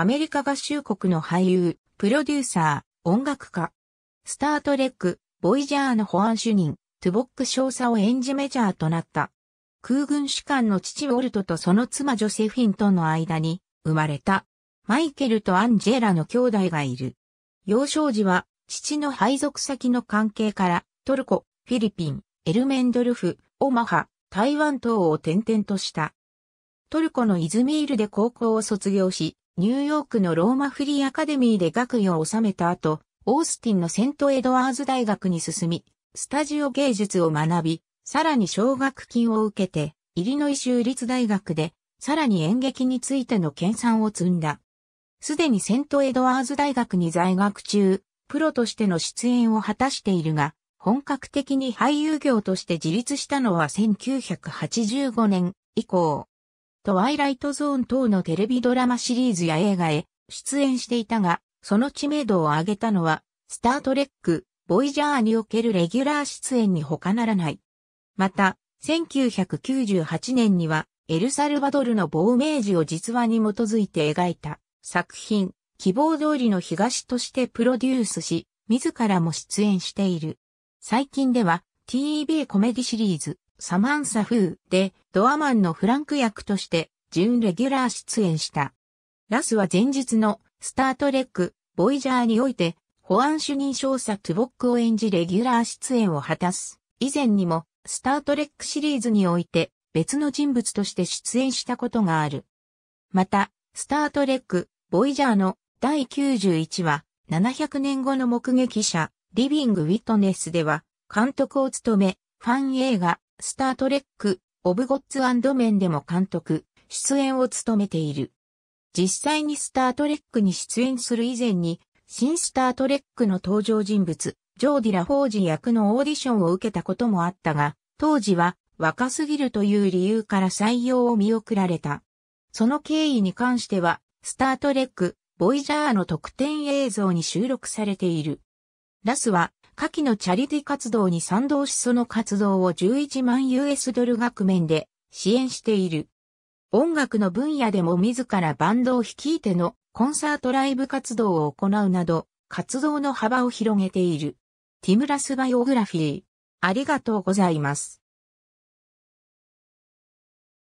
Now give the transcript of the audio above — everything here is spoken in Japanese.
アメリカ合衆国の俳優、プロデューサー、音楽家。スタートレック、ボイジャーの保安主任、トゥボック少佐を演じメジャーとなった。空軍士官の父ウォルトとその妻ジョセフィンとの間に生まれた。マイケルとアンジェラの兄弟がいる。幼少時は父の配属先の関係からトルコ、フィリピン、エルメンドルフ、オマハ、台湾等を転々とした。トルコのイズミールで高校を卒業し、ニューヨークのローマフリーアカデミーで学位を収めた後、オースティンのセントエドワーズ大学に進み、スタジオ芸術を学び、さらに奨学金を受けて、イリノイ州立大学で、さらに演劇についての研鑽を積んだ。すでにセントエドワーズ大学に在学中、プロとしての出演を果たしているが、本格的に俳優業として自立したのは1985年以降。トワイライトゾーン等のテレビドラマシリーズや映画へ出演していたが、その知名度を上げたのは、スタートレック、ボイジャーにおけるレギュラー出演に他ならない。また、1998年には、エルサルバドルの亡命時を実話に基づいて描いた作品、希望通りの東としてプロデュースし、自らも出演している。最近では TV コメディシリーズ、サマンサ・フーでドアマンのフランク役として準レギュラー出演した。ラスは前日のスタートレック、ボイジャーにおいて保安主任少佐トゥボックを演じレギュラー出演を果たす。以前にもスタートレックシリーズにおいて別の人物として出演したことがある。また、スタートレック、ボイジャーの第91話、700年後の目撃者、リビング・ウィットネスでは、監督を務め、ファン映画、スタートレック、オブ・ゴッツ・メンでも監督、出演を務めている。実際にスタートレックに出演する以前に、新スタートレックの登場人物、ジョーディ・ラフォージ役のオーディションを受けたこともあったが、当時は若すぎるという理由から採用を見送られた。その経緯に関しては、スタートレック、ボイジャーの特典映像に収録されている。ラスは下記のチャリティ活動に賛同しその活動を11万 US ドル額面で支援している。音楽の分野でも自らバンドを率いてのコンサートライブ活動を行うなど、活動の幅を広げている。ティムラスバイオグラフィー。ありがとうございます。